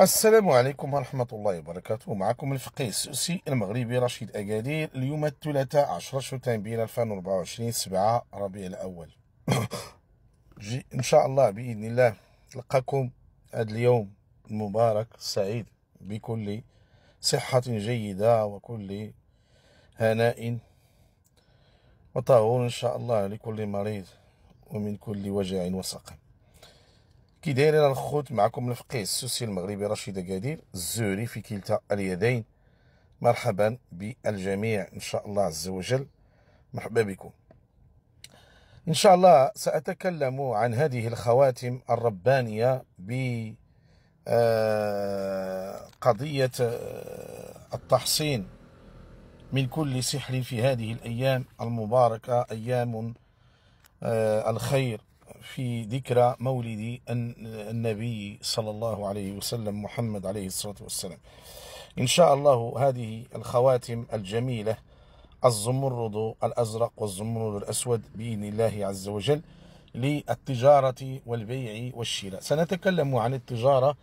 السلام عليكم ورحمة الله وبركاته معكم الفقيه السوسي المغربي رشيد أكادير اليوم الثلاثاء 10 شتنبير 2024 7 ربيع الأول جي إن شاء الله بإذن الله نلقاكم هذا اليوم المبارك السعيد بكل صحة جيدة وكل هناء وطهور إن شاء الله لكل مريض ومن كل وجع وسقم كي انا الخوت معكم الفقيه السوسي المغربي رشيد قادير الزوري في كلتا اليدين مرحبا بالجميع ان شاء الله عز وجل مرحبا بكم ان شاء الله ساتكلم عن هذه الخواتم الربانيه ب آه، قضيه آه، التحصين من كل سحر في هذه الايام المباركه ايام آه، الخير في ذكرى مولد النبي صلى الله عليه وسلم محمد عليه الصلاة والسلام إن شاء الله هذه الخواتم الجميلة الزمرد الأزرق والزمرد الأسود بإذن الله عز وجل للتجارة والبيع والشراء سنتكلم عن التجارة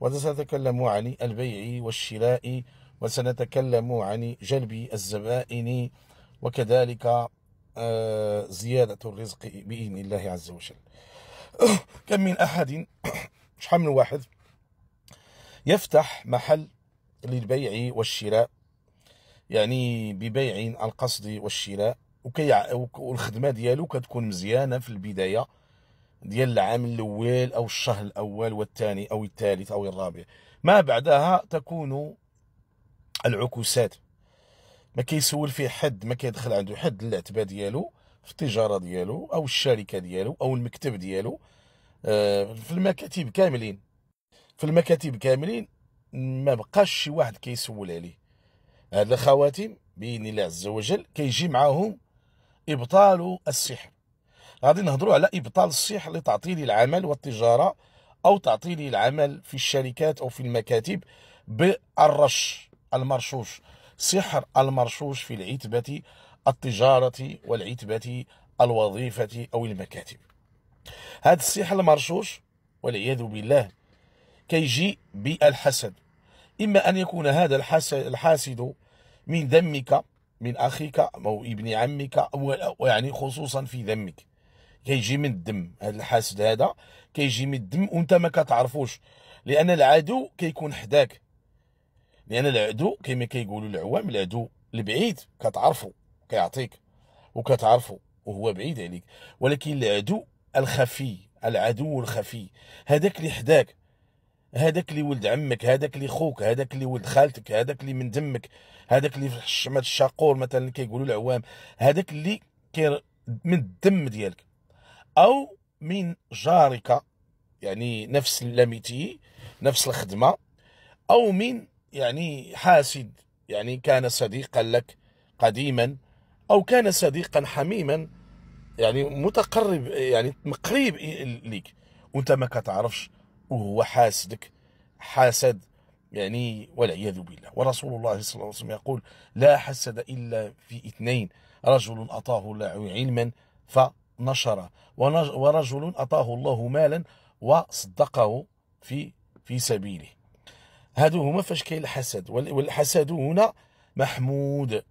وسنتكلم عن البيع والشراء وسنتكلم عن جلب الزبائن وكذلك آه، زيادة الرزق بإذن الله عز وجل كم من أحد شحال من واحد يفتح محل للبيع والشراء يعني ببيع القصد والشراء والخدمه ديالو كتكون مزيانه في البدايه ديال العام الاول او الشهر الاول والثاني او الثالث او الرابع ما بعدها تكون العكوسات ما كيسول فيه حد ما كيدخل عنده حد العتبه ديالو في التجاره ديالو او الشركه ديالو او المكتب ديالو آه، في المكاتب كاملين في المكاتب كاملين ما بقاش شي واحد كيسول عليه هاد الخواتم باذن الله عز وجل كيجي معاهم ابطال السحر غادي نهضروا على ابطال السحر لتعطيل العمل والتجاره او تعطيل العمل في الشركات او في المكاتب بالرش المرشوش سحر المرشوش في العتبة التجارة والعتبة الوظيفة أو المكاتب هذا السحر المرشوش والعياذ بالله كيجيء بالحسد إما أن يكون هذا الحاسد من دمك من أخيك أو ابن عمك أو يعني خصوصا في دمك كيجي من الدم هذا الحاسد هذا كيجي من الدم وانت ما كتعرفوش لان العدو كيكون حداك لان العدو كما كيقولوا العوام العدو البعيد كتعرفو كيعطيك وكتعرفو وهو بعيد عليك ولكن العدو الخفي العدو الخفي هذاك اللي حداك هذاك اللي ولد عمك هذاك اللي خوك هذاك اللي ولد خالتك هذاك اللي من دمك هذاك اللي في الشاقور مثلا كيقولوا العوام هذاك اللي كير من الدم ديالك او من جارك يعني نفس اللاميتي نفس الخدمه او من يعني حاسد يعني كان صديقا لك قديما أو كان صديقا حميما يعني متقرب يعني قريب ليك وانت ما كتعرفش وهو حاسدك حاسد يعني والعياذ بالله ورسول الله صلى الله عليه وسلم يقول لا حسد إلا في اثنين رجل أعطاه الله علما فنشره ورجل أعطاه الله مالا وصدقه في في سبيله هادو هما فاش كاين الحسد والحسد هنا محمود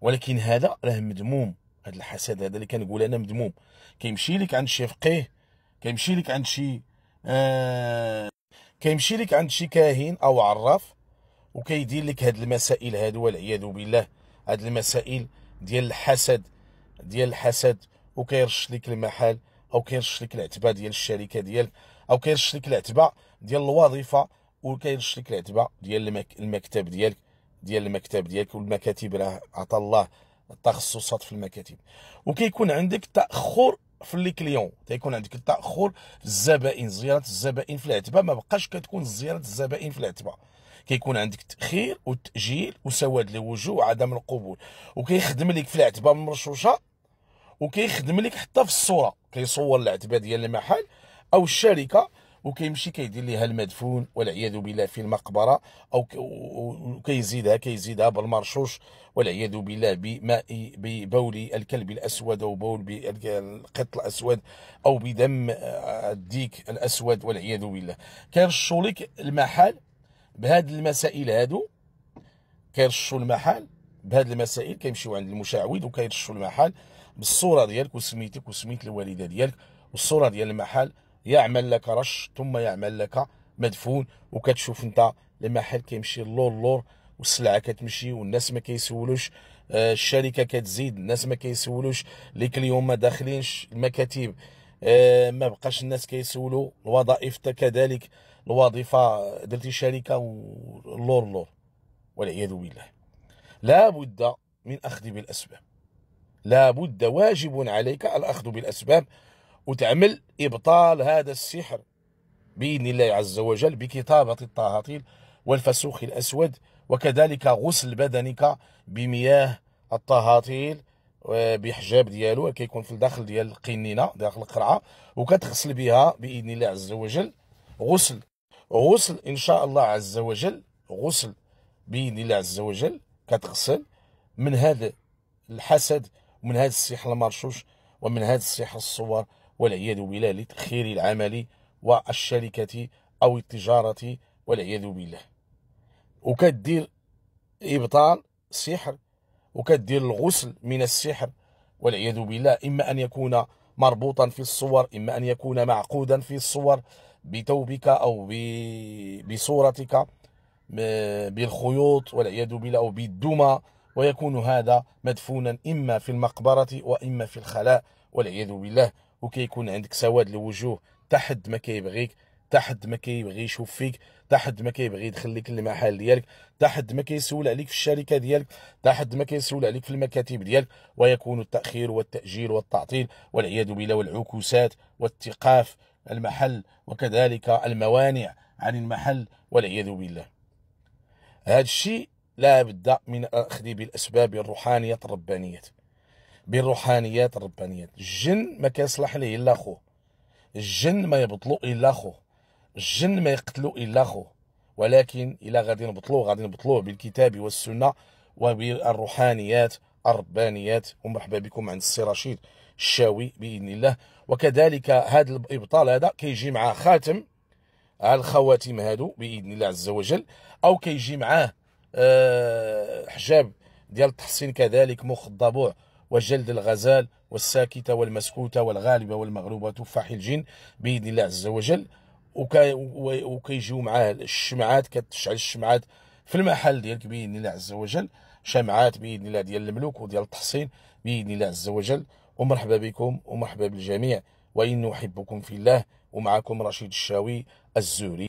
ولكن هذا راه مدموم هذا الحسد هذا اللي كنقول انا مدموم كيمشي لك عند شي فقيه كيمشي لك عند شي آه كيمشي لك عند شي كاهن او عراف وكيدير لك هاد المسائل هادو والعياذ بالله هاد المسائل ديال الحسد ديال الحسد وكيرش لك المحل او كيرش لك العتبه ديال الشركه ديالك او كيرش لك العتبه ديال الوظيفه وكاين لك العتبه ديال المكتب ديالك ديال المكتب ديالك والمكاتب راه عطى الله التخصصات في المكاتب وكيكون عندك تاخر في لي كليون تيكون عندك التاخر في الزبائن زياره الزبائن في العتبه ما بقاش كتكون زياره الزبائن في العتبه كيكون عندك تاخير وتاجيل وسواد الوجوه وعدم القبول وكيخدم لك في العتبه مرشوشه وكيخدم لك حتى في الصوره كيصور العتبه ديال المحل او الشركه وكيمشي كيدير ليها المدفون والعياذ بالله في المقبره او وكيزيدها كيزيدها بالمرشوش والعياذ بالله بماء ببول الكلب الاسود او بول القط الاسود او بدم آه، الديك الاسود والعياذ بالله كيرشوا لك المحل بهذه المسائل هادو كيرشوا المحل بهذه المسائل كيمشيو عند المشعوذ وكيرشوا المحل بالصوره ديالك وسميتك وسميت الوالده ديالك والصوره ديال المحل يعمل لك رش ثم يعمل لك مدفون وكتشوف انت المحل كيمشي اللور اللور والسلعه كتمشي والناس ما كيسولوش آه، الشركه كتزيد الناس ما كيسولوش لي كليون ما داخلينش المكاتب آه، ما بقاش الناس كيسولوا الوظائف كذلك الوظيفه درتي شركه واللور اللور والعياذ بالله لا بد من اخذ بالاسباب لا بد واجب عليك الاخذ بالاسباب وتعمل إبطال هذا السحر بإذن الله عز وجل بكتابة الطهاطيل والفسوخ الأسود وكذلك غسل بدنك بمياه الطهاطيل آه، بحجاب ديالو كيكون في الداخل ديال القنينه داخل القرعه وكتغسل بها باذن الله عز وجل غسل غسل ان شاء الله عز وجل غسل باذن الله عز وجل كتغسل من هذا الحسد ومن هذا السحر المرشوش ومن هذا السحر الصور والعياذ بالله لتأخير العمل والشركة أو التجارة والعياذ بالله وكدير إبطال سحر وكدير الغسل من السحر والعياذ بالله إما أن يكون مربوطا في الصور إما أن يكون معقودا في الصور بثوبك أو بصورتك بالخيوط والعياذ بالله أو بالدمى ويكون هذا مدفونا إما في المقبرة وإما في الخلاء والعياذ بالله وكيكون عندك سواد الوجوه تا حد ما كيبغيك تا حد ما كيبغي يشوف فيك تا حد ما كيبغي يدخلك للمحل ديالك تا حد ما كيسول عليك في الشركه ديالك تا حد ما كيسول عليك في المكاتب ديالك ويكون التاخير والتاجيل والتعطيل والعياذ بالله والعكوسات والتقاف المحل وكذلك الموانع عن المحل والعياذ بالله هذا الشيء لا بد من الاخذ بالاسباب الروحانيه الربانيه بالروحانيات الربانيات الجن ما كيصلح ليه الا خوه الجن ما يبطلو الا خوه الجن ما يقتلو الا خوه ولكن الا غادي نبطلوه غادي نبطلوه بالكتاب والسنه وبالروحانيات الربانيات ومرحبا بكم عند السي رشيد الشاوي باذن الله وكذلك هذا الابطال هذا كيجي معاه خاتم على الخواتم هادو باذن الله عز وجل او كيجي معاه آه، حجاب ديال التحصين كذلك مخ الضبوع وجلد الغزال والساكتة والمسكوتة والغالبة والمغلوبة تفاح الجن بإذن الله عز وجل وكيجيو معاه الشمعات كتشعل الشمعات في المحل ديالك بإذن الله عز وجل شمعات بإذن الله ديال الملوك وديال التحصين بإذن الله عز وجل ومرحبا بكم ومرحبا بالجميع وإن أحبكم في الله ومعكم رشيد الشاوي الزوري